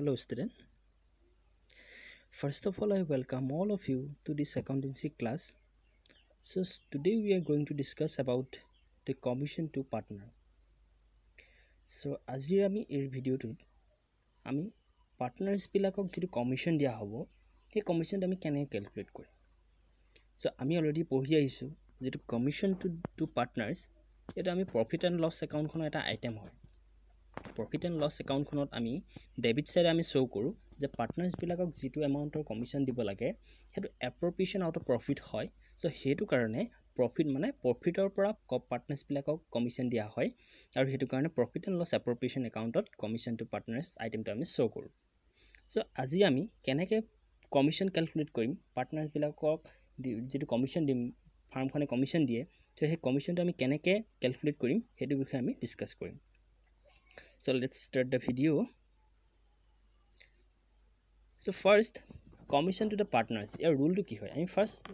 Hello student. First of all, I welcome all of you to this accountancy class. So today we are going to discuss about the commission to partner. So as you are me video to Ami partners pilakok to commission dia hobo, the commission dami can calculate kore. So Ami already pohia issue that commission to to partners, it ami profit and loss account kono eta item hoy. Profit and loss একাউণ্টখনত আমি debit চাইডে আমি show' কৰোঁ যে পাৰ্টনাৰ্ছবিলাকক যিটো এমাউণ্টৰ commission দিব লাগে সেইটো এপ্ৰপিয়েশ্যন আউট অফ প্ৰফিট হয় ছ' সেইটো কাৰণে প্ৰফিট মানে প্ৰফিটৰ পৰা ক পাৰ্টনাৰ্ছবিলাকক কমিশ্যন দিয়া হয় আৰু সেইটো কাৰণে প্ৰফিট এণ্ড লছ এপ্ৰপিয়েশ্যন একাউণ্টত কমিশ্যনটো পাৰ্টনাৰ্ছ আইটেমটো আমি শ্ব' কৰোঁ ছ' আজি আমি কেনেকৈ কমিশ্যন কেলকুলেট কৰিম পাৰ্টনাৰ্ছবিলাকক যিটো কমিশ্যন দিম ফাৰ্মখনে কমিশ্যন দিয়ে ছ' সেই কমিশ্যনটো আমি কেনেকৈ কেলকুলেট কৰিম সেইটো বিষয়ে আমি ডিছকাছ কৰিম so let's start the video so first commission to the partners your rule to ki hoy ami first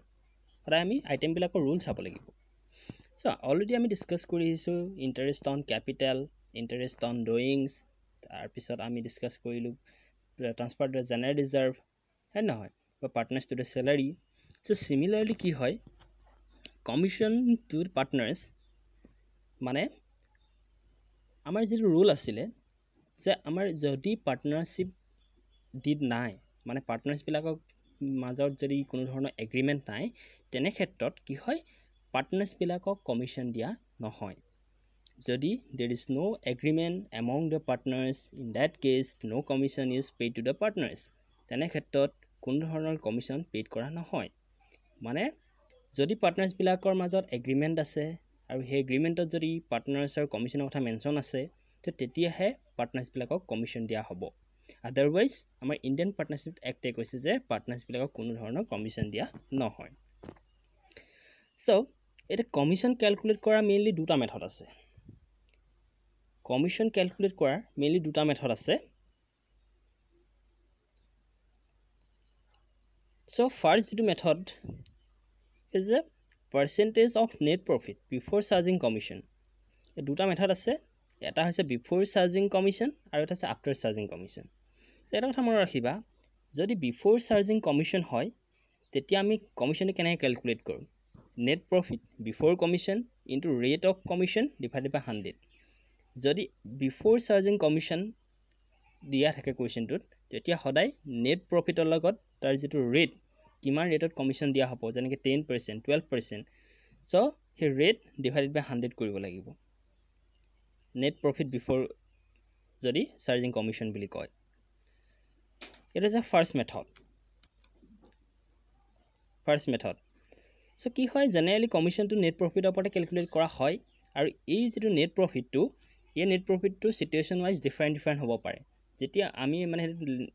hora ami item bilako rule chabo lagibo so already ami discuss kori isu interest on capital interest on doings tar pisot ami discuss korilu transfer to general reserve hai na hoy ba partners to the salary so similarly ki hoy commission to partners মানে আমাৰ যিটো rule আছিলে যে আমাৰ যদি partnership did নাই মানে পাৰ্টনাৰশ্বিপবিলাকক মাজত যদি কোনো ধৰণৰ এগ্ৰিমেণ্ট নাই তেনে ক্ষেত্ৰত কি হয় পাৰ্টনাৰশ্বিপবিলাকক কমিশ্যন দিয়া নহয় যদি there is no' agreement among the partners in that case no' commission is paid to the partners তেনে ক্ষেত্ৰত কোনো ধৰণৰ কমিশ্যন পেইড কৰা নহয় মানে যদি পাৰ্টনাৰ্ছবিলাকৰ মাজত এগ্ৰিমেণ্ট আছে আৰু সেই এগ্ৰিমেণ্টত যদি পাৰ্টনাৰ্ছ কমিশ্যনৰ কথা মেনশ্যন আছে তো তেতিয়াহে পাৰ্টনাৰ্ছবিলাকক কমিশ্যন দিয়া হ'ব আদাৰৱাইজ আমাৰ ইণ্ডিয়ান পাৰ্টনাৰশ্বিপ এক্টে কৈছে যে পাৰ্টনাৰ্ছবিলাকক কোনো ধৰণৰ কমিশ্যন দিয়া নহয় চ' এতিয়া কমিশ্যন কেলকুলেট কৰা মেইনলি দুটা মেথড আছে কমিশ্যন কেলকুলেট কৰাৰ মেইনলি দুটা মেথড আছে চ' ফাৰ্ষ্ট যিটো method percentage of net profit before charging commission এই দুটা মেথড আছে এটা হৈছে বিফৰ চাৰ্জিং কমিশ্যন আৰু এটা হৈছে আফটাৰ চাৰ্জিং কমিশ্যন এটা কথা মনত ৰাখিবা যদি বিফৰ চাৰ্জিং কমিশ্যন হয় তেতিয়া আমি কমিশ্যনটো কেনেকৈ কেলকুলেট কৰোঁ net profit before commission into rate of commission divided by hundred যদি বিফৰ চাৰ্জিং কমিশ্যন দিয়া থাকে কুৱেশ্যনটোত তেতিয়া সদায় নেট প্ৰফিটৰ লগত তাৰ যিটো ৰেট কিমান ৰেটত কমিশ্যন দিয়া হ'ব যেনেকৈ ten percent twelve percent so' সেই ৰেট ডিভাইডেড বাই হাণ্ড্ৰেড কৰিব লাগিব নেট প্ৰফিট বিফৰ যদি চাৰ্জিং কমিশ্যন বুলি কয় এইটো হৈছে first method first method so' কি হয় জেনেৰেলি কমিশ্যনটো নেট প্ৰফিটৰ ওপৰতে কেলকুলেট কৰা হয় আৰু এই যিটো নেট প্ৰফিটটো এই নেট প্ৰফিটটো চিটুৱেশ্যন ৱাইজ ডিফাৰেণ্ট ডিফাৰেণ্ট হ'ব পাৰে যেতিয়া আমি মানে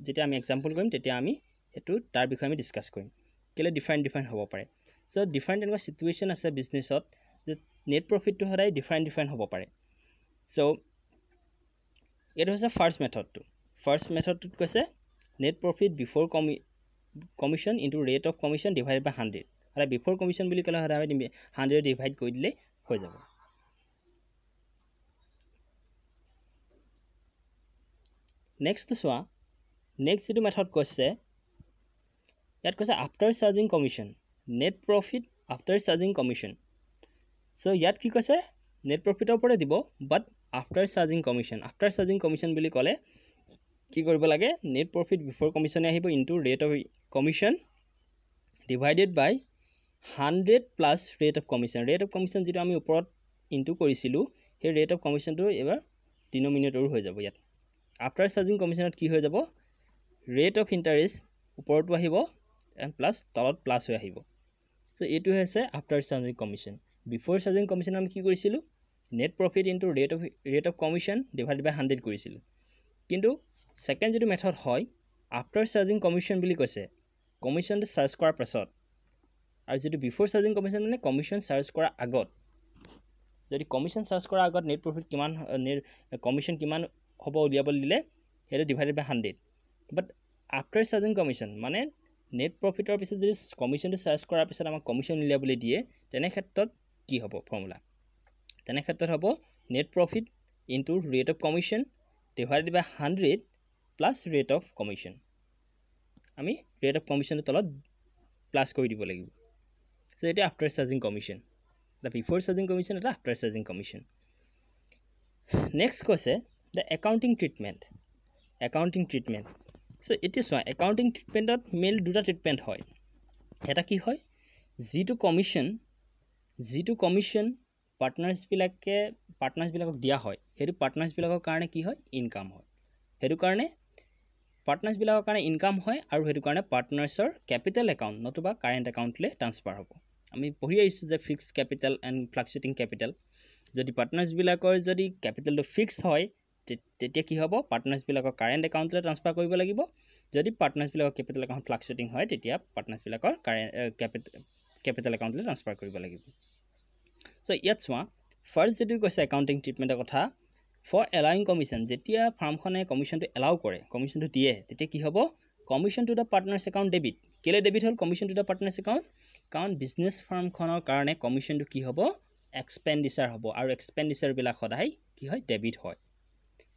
যেতিয়া আমি এক্সাম্পল কৰিম তেতিয়া আমি সেইটো তাৰ বিষয়ে আমি ডিছকাছ কৰিম কেলৈ ডিফাৰেণ্ট ডিফাৰেণ্ট হ'ব পাৰে চ' ডিফাৰেণ্ট এনেকুৱা চিটুৱেশ্যন আছে বিজনেছত যে নেট প্ৰফিটটো সদায় ডিফাৰেণ্ট ডিফাৰেণ্ট হ'ব পাৰে চ' এইটো হৈছে ফাৰ্ষ্ট মেথডটো ফাৰ্ষ্ট মেথডটোত কৈছে নেট প্ৰফিট বিফ'ৰ কমি commission into rate of commission divide by hundred সদায় বিফ'ৰ কমিশ্যন বুলি ক'লে সদায় হাণ্ড্ৰেড ডিভাইড কৰি দিলেই হৈ যাব নেক্সট চোৱা নেক্সট যিটো মেথড কৈছে ইয়াত কৈছে after charging commission net profit after charging commission so' ইয়াত কি কৈছে নেট প্ৰফিটৰ পৰা দিব but after charging commission after charging commission বুলি ক'লে কি কৰিব লাগে নেট প্ৰফিট বিফৰ কমিশ্যনে আহিব into rate of commission divided by hundred plus rate of commission rate of commission যিটো আমি ওপৰত ইনটু কৰিছিলোঁ সেই ৰেট অফ কমিশ্যনটো এইবাৰ ডিনমিনেটৰো হৈ যাব ইয়াত আফটাৰ চাৰ্জিং কমিশ্যনত কি হৈ যাব ৰেট অফ ইণ্টাৰেষ্ট ওপৰতো আহিব এণ্ড প্লাছ তলত প্লাছ হৈ আহিব চ' এইটো হৈছে after charging commission before charging commission আমি কি কৰিছিলোঁ net profit into rate of rate of commission divide by hundred কৰিছিলোঁ কিন্তু ছেকেণ্ড যিটো মেথড হয় আফটাৰ চাৰ্জিং কমিশ্যন বুলি কৈছে কমিশ্যনটো চাৰ্জ কৰাৰ পাছত আৰু যিটো বিফৰ চাৰ্জিং কমিশ্যন মানে কমিশ্যন চাৰ্জ কৰাৰ আগত যদি কমিশ্যন চাৰ্জ কৰাৰ আগত নেট প্ৰফিট কিমান কমিশ্যন কিমান হ'ব উলিয়াবলৈ দিলে সেইটো divided by hundred but after charging commission মানে নেট প্ৰফিটৰ পিছত যদি কমিশ্যনটো চাৰ্জ কৰাৰ পিছত আমাক কমিশ্যন উলিয়াবলৈ দিয়ে তেনে ক্ষেত্ৰত কি হ'ব ফৰ্মুলা তেনে ক্ষেত্ৰত হ'ব net profit into rate of commission divided by hundred plus rate of commission আমি ৰেট অফ কমিশ্যনৰ তলত প্লাছ কৰি দিব লাগিব চ' এইটো আফটাৰ চাৰ্জিং কমিশ্যন এটা বিফৰ চাৰ্জিং কমিশ্যন এটা আফটাৰ চাৰ্জিং কমিশ্যন নেক্সট কৈছে the accounting treatment accounting treatment so' এতিয়া চোৱা একাউণ্টিং ট্ৰিটমেণ্টত মেইন দুটা ট্ৰিটমেণ্ট হয় এটা কি হয় যিটো কমিশ্যন যিটো কমিশ্যন পাৰ্টনাৰ্ছবিলাকে পাৰ্টনাৰ্ছবিলাকক দিয়া হয় সেইটো পাৰ্টনাৰ্ছবিলাকৰ কাৰণে কি হয় ইনকাম হয় সেইটো কাৰণে পাৰ্টনাৰ্ছবিলাকৰ কাৰণে ইনকাম হয় আৰু সেইটো কাৰণে পাৰ্টনাৰ্ছৰ কেপিটেল একাউণ্ট নতুবা কাৰেণ্ট একাউণ্টলৈ ট্ৰান্সফাৰ হ'ব আমি পঢ়ি আহিছোঁ যে fixed capital and fluctuating capital যদি পাৰ্টনাৰ্ছবিলাকৰ যদি কেপিটেলটো ফিক্স হয় তেতিয়া কি হ'ব পাৰ্টনাৰ্ছবিলাকৰ কাৰেণ্ট একাউণ্টলৈ ট্ৰাঞ্চফাৰ কৰিব লাগিব যদি পাৰ্টনাৰ্ছবিলাকৰ কেপিটেল একাউণ্ট ফ্লাকচুৱেটিং হয় তেতিয়া পাৰ্টনাৰ্ছবিলাকৰ কাৰেণ্ট কেপিটেল কেপিটেল একাউণ্টলৈ ট্ৰাঞ্চফাৰ কৰিব লাগিব চ' ইয়াত চোৱা ফাৰ্ষ্ট যদি কৈছে একাউণ্টিং ট্ৰিটমেণ্টৰ কথা ফৰ এলাউইং কমিশ্যন যেতিয়া ফাৰ্মখনে কমিশ্যনটো এলাউ কৰে কমিশ্যনটো দিয়ে তেতিয়া কি হ'ব commission to the partners account debit কেলৈ ডেবিট হ'ল commission to the partners account কাৰণ বিজনেছ ফাৰ্মখনৰ কাৰণে কমিশ্যনটো কি হ'ব এক্সপেণ্ডিচাৰ হ'ব আৰু এক্সপেণ্ডিচাৰবিলাক সদায় কি হয় ডেবিট হয়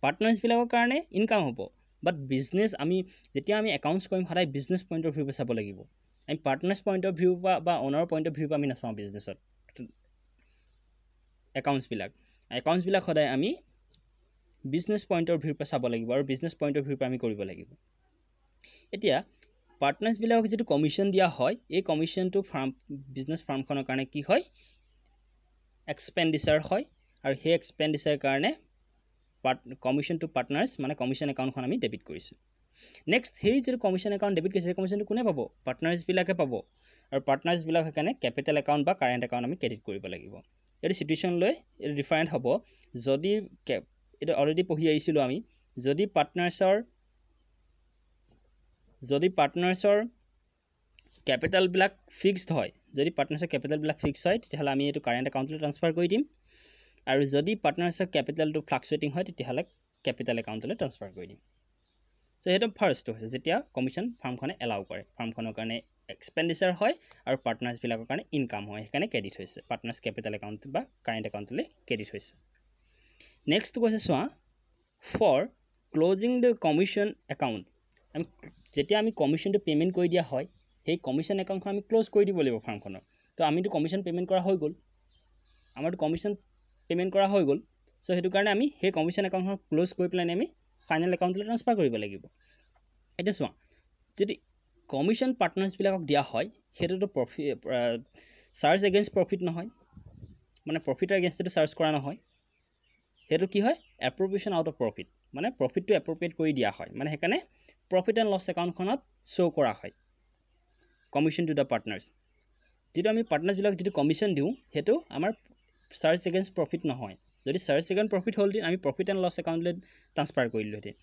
পাৰ্টনাৰ্ছবিলাকৰ কাৰণে ইনকাম হ'ব বাট বিজনেছ আমি যেতিয়া আমি একাউণ্টছ কৰিম সদায় বিজনেছ পইণ্ট অফ ভিউ চাব লাগিব আমি পাৰ্টনাৰ্ছ পইণ্ট অফ ভিউ পৰা বা অ'নাৰ পইণ্ট অফ ভিউৰ পৰা আমি নাচাওঁ বিজনেছত একাউণ্টছবিলাক একাউণ্টছবিলাক সদায় আমি বিজনেছ পইণ্ট অফ ভিউৰ পৰা চাব লাগিব আৰু বিজনেছ পইণ্ট অফ ভিউৰ পৰা আমি কৰিব লাগিব এতিয়া পাৰ্টনাৰ্ছবিলাকক যিটো কমিশ্যন দিয়া হয় এই কমিশ্যনটো ফাৰ্ম বিজনেছ ফাৰ্মখনৰ কাৰণে কি হয় এক্সপেণ্ডিচাৰ হয় আৰু সেই এক্সপেণ্ডিচাৰ কাৰণে কমিশ্যন টু পাৰ্টনাৰ্ছ মানে কমিশ্যন একাউণ্টখন আমি ডেবিট কৰিছোঁ নেক্সট সেই যিটো কমিশ্যন একাউণ্ট ডেবিট কৰিছে সেই কমিশ্যনটো কোনে পাব পাৰ্টনাৰ্ছবিলাকে পাব আৰু পাৰ্টনাৰ্ছবিলাক সেইকাৰণে কেপিটেল একাউণ্ট বা কাৰেণ্ট একাউণ্ট আমি ক্ৰেডিট কৰিব লাগিব এইটো চিটুৱেশ্যন লৈ এইটো ডিফাৰেণ্ট হ'ব যদি এইটো অলৰেডি পঢ়ি আহিছিলোঁ আমি যদি পাৰ্টনাৰ্ছৰ যদি পাৰ্টনাৰ্ছৰ কেপিটেলবিলাক ফিক্সড হয় যদি পাৰ্টনাৰ্ছৰ কেপিটেলবিলাক ফিক্স হয় তেতিয়াহ'লে আমি এইটো কাৰেণ্ট একাউণ্টলৈ ট্ৰান্সফাৰ কৰি দিম আৰু যদি পাৰ্টনাৰশ্বিপ কেপিটেলটো ফ্লাকচুৱেটিং হয় তেতিয়াহ'লে কেপিটেল একাউণ্টলৈ ট্ৰান্সফাৰ কৰি দিম চ' সেইটো ফাৰ্ষ্টটো হৈছে যেতিয়া কমিশ্যন ফাৰ্মখনে এলাউ কৰে ফাৰ্মখনৰ কাৰণে এক্সপেণ্ডিচাৰ হয় আৰু পাৰ্টনাৰ্ছবিলাকৰ কাৰণে ইনকাম হয় সেইকাৰণে ক্ৰেডিট হৈছে পাৰ্টনাৰ্ছ কেপিটেল একাউণ্ট বা কাৰেণ্ট একাউণ্টলৈ ক্ৰেডিট হৈছে নেক্সট কৈছে চোৱা for closing the commission account আমি যেতিয়া আমি কমিশ্যনটো পে'মেণ্ট কৰি দিয়া হয় সেই কমিশ্যন একাউণ্টখন আমি ক্ল'জ কৰি দিব লাগিব ফাৰ্মখনৰ ত' আমিতো কমিশ্যন পে'মেণ্ট কৰা হৈ গ'ল আমাৰতো কমিশ্যন পে'মেণ্ট কৰা হৈ গ'ল চ' সেইটো কাৰণে আমি সেই কমিশ্যন একাউণ্টখন ক্ল'জ কৰি পেলাহেনি আমি ফাইনেল একাউণ্টলৈ ট্ৰান্সফাৰ কৰিব লাগিব এতিয়া চোৱা যদি কমিশ্যন পাৰ্টনাৰ্ছবিলাকক দিয়া হয় সেইটোতো প্ৰফিট চাৰ্জ এগেইনষ্ট প্ৰফিট নহয় মানে প্ৰফিটৰ এগেইনষ্টতে চাৰ্জ কৰা নহয় সেইটো কি হয় এপ্ৰপ্ৰিয়েশ্যন আউট অফ প্ৰফিট মানে প্ৰফিটটো এপ্ৰপ্ৰিয়েট কৰি দিয়া হয় মানে সেইকাৰণে প্ৰফিট এণ্ড লছ একাউণ্টখনত শ্ব' কৰা হয় কমিশ্যন টু দ্য পাৰ্টনাৰ্ছ যিটো আমি পাৰ্টনাৰ্ছবিলাক যিটো কমিশ্যন দিওঁ সেইটো আমাৰ চাৰ্জ এগেইনষ্ট প্ৰফিট নহয় যদি চাৰ্জ এগেইন প্ৰফিট হ'লহেঁতেন আমি প্ৰফিট এণ্ড লছ একাউণ্টলৈ ট্ৰান্সফাৰ কৰিলোহেঁতেন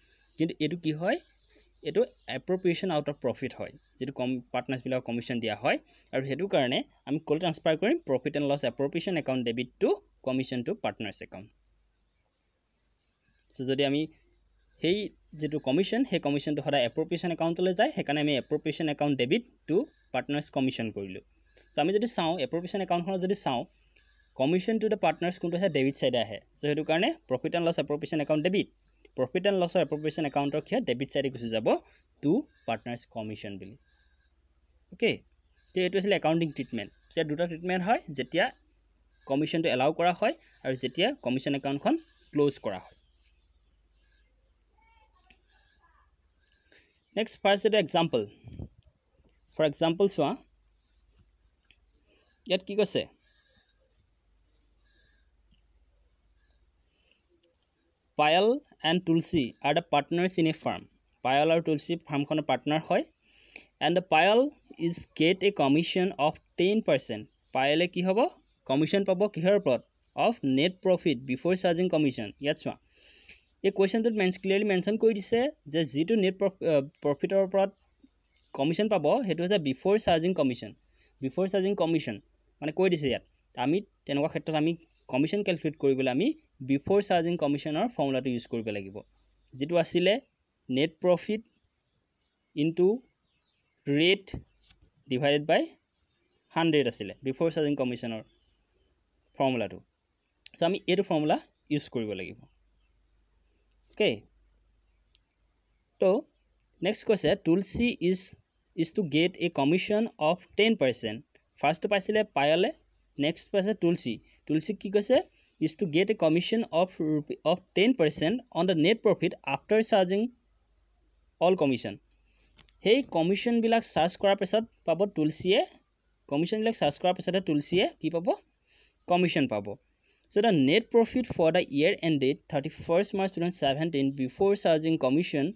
কিন্তু এইটো কি হয় এইটো এপ্ৰপিয়েশ্যন আউট অফ প্ৰফিট হয় যিটো কম পাৰ্টনাৰ্ছবিলাকক কমিশ্যন দিয়া হয় আৰু সেইটো কাৰণে আমি ক'লৈ ট্ৰান্সফাৰ কৰিম profit and loss appropriation account debit to commission to partners account so' যদি আমি সেই যিটো কমিশ্যন সেই কমিশ্যনটো সদায় এপ্ৰ'প্ৰিয়েশ্যন একাউণ্টলৈ যায় সেইকাৰণে আমি appropriation account debit to partners commission কৰিলোঁ চ' আমি যদি চাওঁ এপ্ৰপিয়েশ্যন একাউণ্টখনত যদি চাওঁ কমিশ্যন টু দ্য পাৰ্টনাৰ্ছ কোনটো আছে ডেবিট ছাইডে আহে চ' সেইটো কাৰণে profit and loss appropriation account debit profit and লছৰ এপ্ৰপ্ৰিয়েশ্যন একাউণ্টৰ কি হয় ডেবিট ছাইডে গুচি যাব টু পাৰ্টনাৰ্ছ কমিশ্যন বুলি অ'কে তো এইটো আছিলে একাউণ্টিং ট্ৰিটমেণ্ট চ' ইয়াত দুটা ট্ৰিটমেণ্ট হয় যেতিয়া কমিশ্যনটো এলাউ কৰা হয় আৰু যেতিয়া কমিশ্যন একাউণ্টখন ক্ল'জ কৰা হয় নেক্সট ফাৰ্ষ্ট এইটো এক্সাম্পল ফৰ এক্সাম্পল চোৱা ইয়াত কি কৈছে Payal and Tulsi are the partner চিনি ফাৰ্ম পায়ল আৰু তুলসী ফাৰ্মখনৰ পাৰ্টনাৰ হয় and the Payal is get a commission of ten percent পায়লে কি হ'ব কমিশ্যন পাব কিহৰ ওপৰত of net profit before charging commission ইয়াত চোৱা এই কুৱেশ্যনটোত মেন ক্লিয়াৰলি মেনশ্যন কৰি দিছে যে যিটো নেট প্ৰফিটৰ ওপৰত কমিশ্যন পাব সেইটো হৈছে before charging commission before charging commission মানে কৈ দিছে ইয়াত আমি তেনেকুৱা ক্ষেত্ৰত আমি কমিশ্যন কেলকুলেট কৰিবলৈ আমি বিফৰ চাৰ্জিং কমিশ্যনৰ ফৰ্মুলাটো ইউজ কৰিব লাগিব যিটো আছিলে net profit into rate divided by hundred আছিলে বিফৰ চাৰ্জিং কমিশ্যনৰ ফৰ্মুলাটো চ' আমি এইটো ফৰ্মুলা ইউজ কৰিব লাগিব অ'কে তো নেক্সট কৈছে Tulsi is is to get a commission of ten percent ফাৰ্ষ্টটো পাইছিলে পায়লে নেক্সট পাইছে তুলচী তুলচীক কি কৈছে is to get a commission of rupee of 10% on the net profit after charging all commission hey commission bilak charge kara pesat pabo tulsiye commission bilak charge kara pesat tulsiye ki pabo commission pabo so the net profit for the year ended 31st march 2017 before charging commission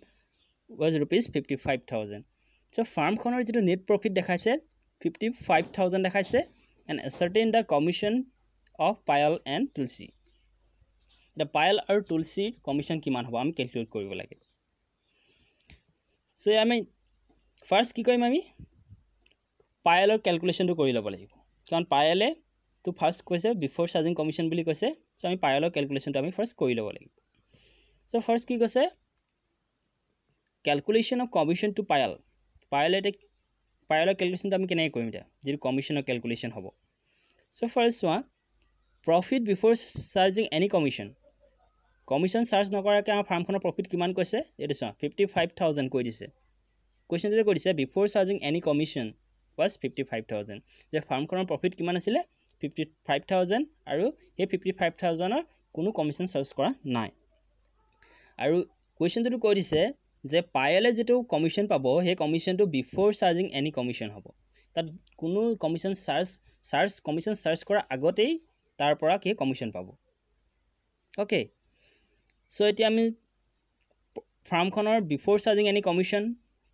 was rupees 55000 so farm khonor jitu net profit dekhaise 55000 dekhaise and ascertain the commission of Payal and Tulsi এতিয়া পায়ল আৰু তুলসীৰ commission কিমান হ'ব আমি calculate কৰিব লাগে চ' আমি first কি কৰিম আমি পায়লৰ কেলকুলেশ্যনটো কৰি ল'ব লাগিব কাৰণ পায়েলে তো ফাৰ্ষ্ট কৈছে বিফৰ চাৰ্জিং কমিশ্যন বুলি কৈছে চ' আমি পায়লৰ কেলকুলেশ্যনটো আমি ফাৰ্ষ্ট কৰি ল'ব লাগিব চ' ফাৰ্ষ্ট কি কৈছে calculation of commission to Payal পায়েলে এতিয়া পায়লৰ কেলকুলেশ্যনটো আমি কেনেকৈ কৰিম এতিয়া যিটো কমিশ্যনৰ কেলকুলেশ্যন হ'ব চ' ফাৰ্ষ্ট চোৱা profit before charging any commission commission charge নকৰাকৈ আমাৰ ফাৰ্মখনৰ প্ৰফিট কিমান কৈছে এইটো চোৱা ফিফটি ফাইভ থাউজেণ্ড কৈ দিছে কুৱেশ্যনটোতে কৈ দিছে before charging any commission was fifty five thousand যে ফাৰ্মখনৰ প্ৰফিট কিমান আছিলে ফিফটি ফাইভ থাউজেণ্ড আৰু সেই ফিফটি ফাইভ থাউজেণ্ডৰ কোনো কমিশ্যন চাৰ্জ কৰা নাই আৰু কুৱেশ্যনটোতো কৈ দিছে যে পায়েলে যিটো কমিশ্যন পাব সেই কমিশ্যনটো বিফৰ চাৰ্জিং এনি কমিশ্যন হ'ব তাত কোনো commission charge charge commission charge কৰাৰ আগতেই তাৰ পৰা সি কমিশ্যন পাব অ'কে চ' এতিয়া আমি ফাৰ্মখনৰ before charging any commission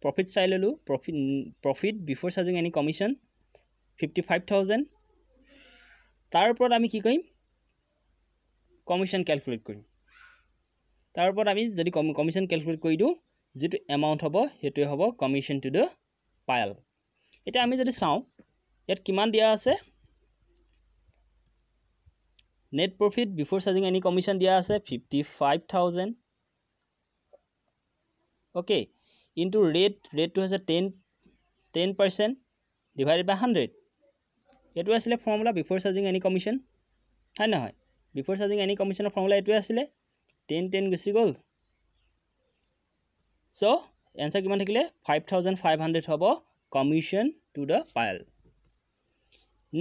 profit চাই ল'লোঁ profit profit before charging any commission fifty five thousand তাৰ ওপৰত আমি কি কৰিম কমিশ্যন কেলকুলেট কৰিম তাৰ ওপৰত আমি যদি কম কমিশ্যন কেলকুলেট কৰি দিওঁ যিটো এমাউণ্ট হ'ব সেইটোৱে হ'ব কমিশ্যন টু দ্য পায়েল এতিয়া আমি যদি চাওঁ ইয়াত কিমান দিয়া আছে net profit before charging any commission দিয়া আছে fifty five thousand okay into rate ৰেটটো হৈছে ten ten percent divided by hundred এইটোৱে আছিলে formula before charging any commission হয় নহয় বিফৰ চাৰ্জিং এনি কমিশ্যনৰ ফৰ্মুলা এইটোৱে আছিলে টেন টেন গুচি গ'ল চ' এনচাৰ কিমান থাকিলে ফাইভ থাউজেণ্ড ফাইভ হাণ্ড্ৰেড হ'ব কমিশ্যন টু দ্য ফাইল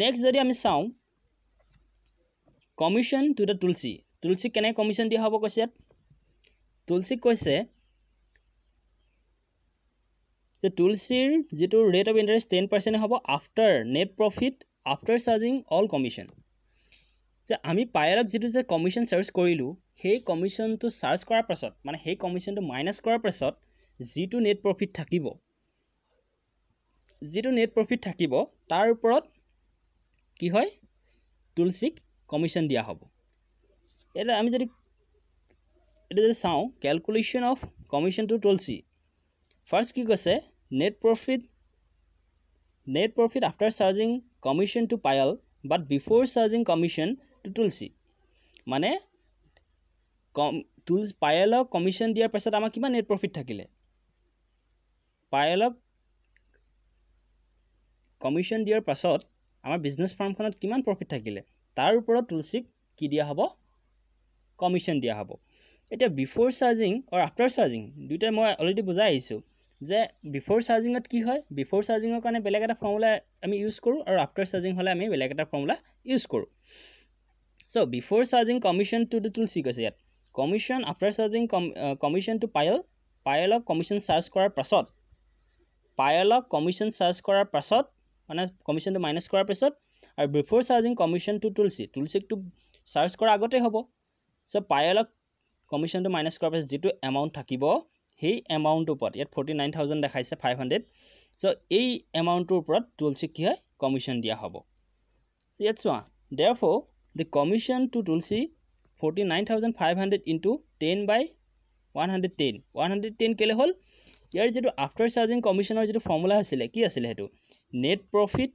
নেক্সট যদি আমি চাওঁ কমিশ্যন টু দ্য তুলসী তুলসীক কেনেকৈ কমিশ্যন দিয়া হ'ব কৈছে তুলসীক কৈছে যে তুলসীৰ যিটো rate of interest ten percent হ'ব after net profit after charging all commission যে আমি পায়াৰক যিটো যে কমিশ্যন চাৰ্জ কৰিলোঁ সেই কমিশ্যনটো চাৰ্জ কৰাৰ পাছত মানে সেই কমিশ্যনটো মাইনাছ কৰাৰ পাছত যিটো নেট প্ৰফিট থাকিব যিটো নেট প্ৰফিট থাকিব তাৰ ওপৰত কি হয় তুলসীক কমিশন দিয়া হ'ব এটা আমি যদি এটা যদি চাওঁ calculation of commission to Tulsi first কি কৈছে net profit net profit after charging commission to Payal but before charging commission to Tulsi মানে কম তুল পায়েলক কমিশ্যন দিয়াৰ পাছত আমাৰ কিমান নেট প্ৰফিট থাকিলে পায়েলক কমিশ্যন দিয়াৰ পাছত আমাৰ বিজনেছ ফাৰ্মখনত কিমান প্ৰফিট থাকিলে তাৰ ওপৰত তুলসীক কি দিয়া হ'ব কমিশ্যন দিয়া হ'ব এতিয়া বিফৰ চাৰ্জিং আৰু আফটাৰ চাৰ্জিং দুয়োটাই মই অলৰেডি বুজাই আহিছোঁ যে বিফৰ চাৰ্জিঙত কি হয় বিফৰ চাৰ্জিঙৰ কাৰণে বেলেগ এটা ফৰ্মুলা আমি ইউজ কৰোঁ আৰু আফটাৰ চাৰ্জিং হ'লে আমি বেলেগ এটা ফৰ্মুলা ইউজ কৰোঁ so' before charging commission to the Tulsi কৈছে ইয়াত commission after charging commission to Payal পায়েলক কমিশ্যন চাৰ্জ কৰাৰ পাছত পায়েলক কমিশ্যন চাৰ্জ কৰাৰ পাছত মানে কমিশ্যনটো মাইনাছ কৰাৰ পাছত আর before charging commission to Tulsi তুলসীক তো চার্জ করার আগতে হব সো পায়লক কমিশন তো মাইনাস করার পিছ যে এমাউন্ট থাকিব সেই এমাউন্টর উপর ইয়াত ফর্টি নাইন থাউজেন্ড দেখাইছে ফাইভ হান্ড্রেড সো এই এমাউন্টর উপর তুলসীক কি হয় কমিশন দিয়া হব ইয়াত চা there for the commission to Tulsi forty nine thousand five hundred into ten by one hundred ten one hundred ten কেলে হল ইয়ার যে আফটার চার্জিং কমিশনের যে ফর্মুলা আসে কি আসে সেট net profit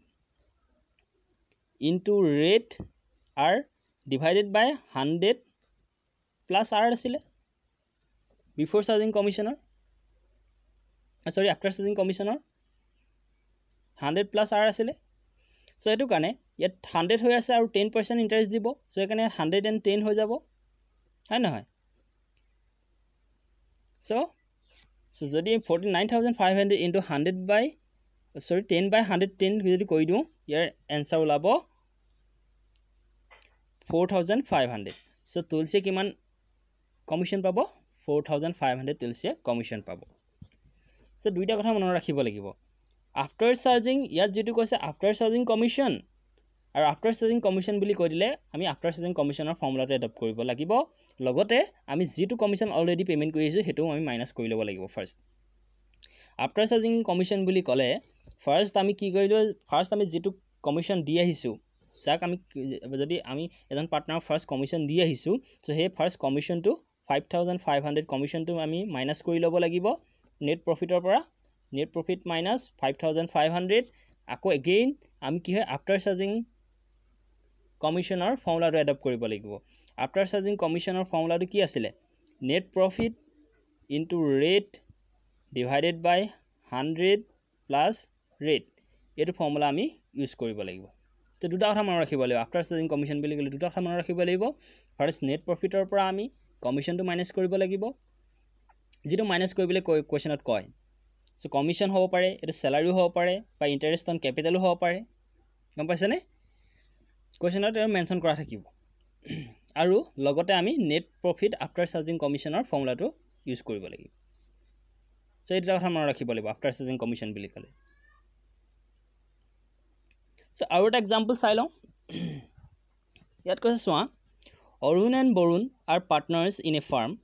into rate R divided by hundred plus R আছিলে বিফ'ৰ চাৰ্জিং কমিশ্যনৰ চৰি আফটাৰ চাৰ্জিং কমিশ্যনৰ হাণ্ড্ৰেড প্লাছ আৰ আছিলে চ' সেইটো কাৰণে ইয়াত হাণ্ড্ৰেড হৈ আছে আৰু টেন পাৰ্চেণ্ট ইণ্টাৰেষ্ট দিব চ' সেইকাৰণে হাণ্ড্ৰেড এণ্ড টেন হৈ যাব হয় নহয় চ' চ' যদি forty nine thousand five hundred into hundred by sorry ten by hundred ten যদি কই দিও ইয়াৰ এন্সার ওলাব four thousand five hundred so তুলসে কিমান কমিশন পাব ফোর থাউজেন্ড ফাইভ হান্ড্রেড তুলসে কমিশন পাব সো দুইটা কথা ৰাখিব লাগিব আফটাৰ চাৰ্জিং ইয়াত যদি কৈছে আফটাৰ চাৰ্জিং কমিশন আৰু আফটাৰ চাৰ্জিং কমিশন বুলি কৈ দিলে আমি আফটাৰ চাৰ্জিং কমিশনেৰ ফৰ্মুলাতে এডপ্ট লাগিব লগতে আমি যেটা কমিশন অলৰেডি পেমেন্ট কৰি আছো সেটাও আমি মাইনাস কৰি ল'ব লাগিব ফাৰ্স্ট আফটাৰ চাৰ্জিং কমিশন বুলি কলে ফাৰ্ষ্ট আমি কি কৰিলোঁ ফাৰ্ষ্ট আমি যিটো কমিশ্যন দি আহিছোঁ যাক আমি যদি আমি এজন পাৰ্টনাৰক ফাৰ্ষ্ট কমিশ্যন দি আহিছোঁ চ' সেই ফাৰ্ষ্ট কমিশ্যনটো ফাইভ থাউজেণ্ড ফাইভ হাণ্ড্ৰেড কমিশ্যনটো আমি মাইনাছ কৰি ল'ব লাগিব নেট প্ৰফিটৰ পৰা net profit minus five thousand five hundred আকৌ এগেইন আমি কি হয় আফটাৰ চাৰ্জিং কমিশ্যনৰ ফৰ্মুলাটো এডপ্ট কৰিব লাগিব আফটাৰ চাৰ্জিং কমিশ্যনৰ ফৰ্মুলাটো কি আছিলে net profit into rate divided by hundred plus rate এইটো ফৰ্মুলা আমি ইউজ কৰিব লাগিব তো দুটা কথা মনত ৰাখিব লাগিব আফটাৰ চেজিং কমিশ্যন বুলি ক'লে দুটা কথা মনত ৰাখিব লাগিব ফাৰ্ষ্ট নেট প্ৰফিটৰ পৰা আমি কমিশ্যনটো মাইনেজ কৰিব লাগিব যিটো মাইনেজ কৰিবলৈ কৈ কুৱেশ্যনত কয় চ' কমিশ্যন হ'ব পাৰে এইটো চেলাৰিও হ'ব পাৰে বা ইণ্টাৰেষ্ট অন কেপিটেলো হ'ব পাৰে গম পাইছেনে কুৱেশ্যনত এইটো মেনশ্যন কৰা থাকিব আৰু লগতে আমি নেট প্ৰফিট আফটাৰ চাৰ্জিং কমিশ্যনৰ ফৰ্মুলাটো ইউজ কৰিব লাগিব চ' এই দুটা কথা মনত ৰাখিব লাগিব আফটাৰ চাৰ্জিং কমিশ্যন বুলি ক'লে চ' আৰু এটা এক্সাম্পল চাই লওঁ ইয়াত কৈছে চোৱা Arun and Varun are partners in a firm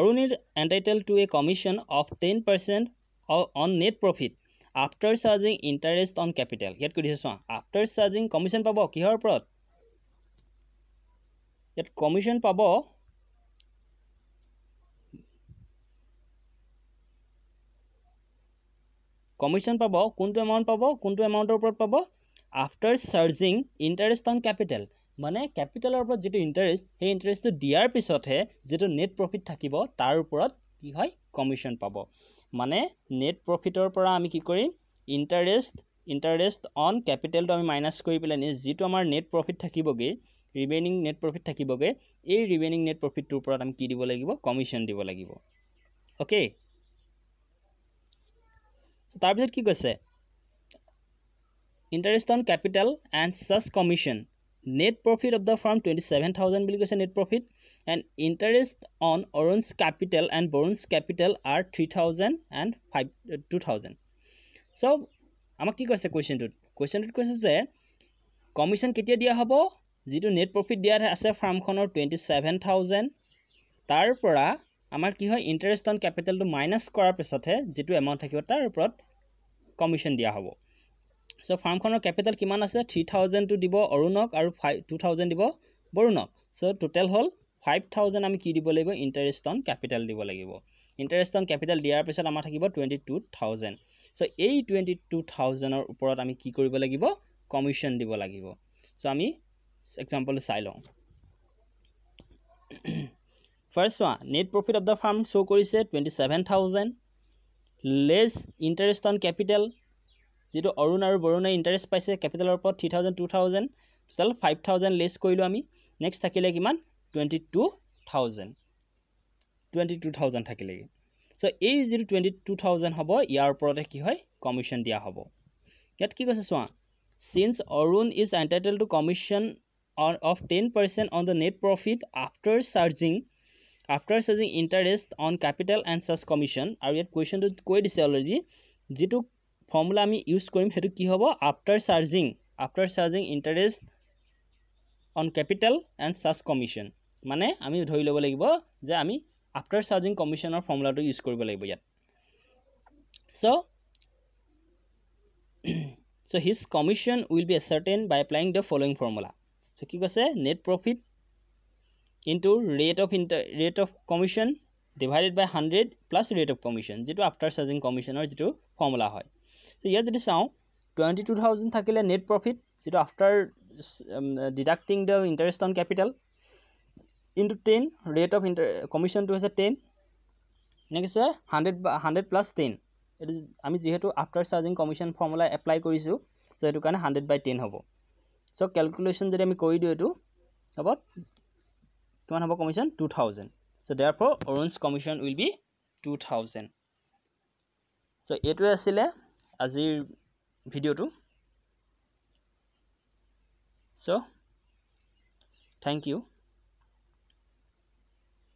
Arun is entitle to a commission of ten percent on net profit after charging interest on capital ইয়াত কৈ দিছে চোৱা আফটাৰ চাৰ্জিং কমিশ্যন পাব কিহৰ ওপৰত ইয়াত কমিশ্যন পাব কমিশ্যন পাব কোনটো এমাউণ্ট পাব কোনটো এমাউণ্টৰ ওপৰত পাব after charging interest on capital মানে কেপিটেলৰ ওপৰত যিটো ইণ্টাৰেষ্ট সেই ইণ্টাৰেষ্টটো দিয়াৰ পিছতহে যিটো নেট প্ৰফিট থাকিব তাৰ ওপৰত কি হয় কমিশ্যন পাব মানে নেট প্ৰফিটৰ পৰা আমি কি কৰিম ইণ্টাৰেষ্ট ইণ্টাৰেষ্ট অন কেপিটেলটো আমি মাইনাছ কৰি পেলাইনি যিটো আমাৰ নেট প্ৰফিট থাকিবগৈ ৰিমেইনিং নেট প্ৰফিট থাকিবগৈ এই ৰিমেইনিং নেট প্ৰফিটটোৰ ওপৰত আমি কি দিব লাগিব কমিশ্যন দিব লাগিব অ'কে তাৰপিছত কি কৈছে interest on capital and charge commission net profit of the firm twenty seven thousand বুলি কৈছে net profit and interest on Arun's capital and Varun's capital are three thousand and five two thousand so' আমাক কি কৈছে কুৱেশ্যনটোত কুৱেশ্যনটোত কৈছে যে কমিশ্যন কেতিয়া দিয়া হ'ব যিটো নেট প্ৰফিট দিয়া আছে ফাৰ্মখনৰ টুৱেণ্টি চেভেন থাউজেণ্ড তাৰ পৰা আমাৰ কি হয় ইণ্টাৰেষ্ট অন কেপিটেলটো মাইনাছ কৰাৰ পিছতহে যিটো এমাউণ্ট থাকিব তাৰ ওপৰত কমিশ্যন দিয়া হ'ব সো ফাৰ্মখনৰ ক্যাপিটাল কিমান আছে 3000 টু দিব অৰুণক আৰু 2000 দিব বৰুণক সো টোটাল হল 5000 আমি কি দিব লাগিব ইন্টাৰেস্ট অন ক্যাপিটাল দিব লাগিব ইন্টাৰেস্ট অন ক্যাপিটাল দিয়াৰ পিছত আমাৰ থাকিব 22000 সো এই 22000 ৰ ওপৰত আমি কি কৰিব লাগিব কমিশন দিব লাগিব সো আমি এক্সাম্পল চাই লওঁ first one net profit of the firm so কৰিছে 27000 লেস ইন্টাৰেস্ট অন ক্যাপিটাল যিটো অৰুণ আৰু বৰুণে ইণ্টাৰেষ্ট পাইছে কেপিটেলৰ ওপৰত three thousand two thousand total five thousand less কৰিলোঁ আমি নেক্সট থাকিলে কিমান twenty two thousand twenty two thousand থাকিলেগৈ চ' এই যিটো টুৱেণ্টি টু থাউজেণ্ড হ'ব ইয়াৰ ওপৰতে কি হয় কমিশ্যন দিয়া হ'ব ইয়াত কি কৈছে চোৱা since Arun is entitle to commission of ten percent on the net profit after charging after charging interest on capital and charge commission আৰু ইয়াত কুৱেশ্যনটো কৈ দিছে অলৰেডি যিটো ফৰ্মুলা আমি ইউজ কৰিম সেইটো কি হ'ব after charging after charging interest on capital and charge commission মানে আমি ধৰি ল'ব লাগিব যে আমি আফটাৰ চাৰ্জিং কমিশ্যনৰ ফৰ্মুলাটো ইউজ কৰিব লাগিব ইয়াত so' so' his commission will be ascertain by applying the following formula so' কি কৈছে net profit into rate of inter rate of commission divided by hundred plus rate of commission যিটো after charging কমিশ্যনৰ যিটো formula হয় তো ইয়াত যদি চাওঁ টুৱেণ্টি টু থাউজেণ্ড থাকিলে নেট প্ৰফিট যিটো after deducting the interest on capital into ten rate of inter কমিশ্যনটো হৈছে টেন এনেকৈ হৈছে হাণ্ড্ৰেড হাণ্ড্ৰেড প্লাছ টেন এইটো আমি যিহেতু after charging commission formula apply কৰিছোঁ চ' সেইটো কাৰণে হাণ্ড্ৰেড বাই টেন হ'ব চ' কেলকুলেশ্যন যদি আমি কৰি দিওঁ এইটো হ'ব কিমান হ'ব commission two thousand so' there for Arun commission will be two thousand so' এইটোৱে আছিলে আজিৰ ভিডিঅ'টো চ' থেংক ইউ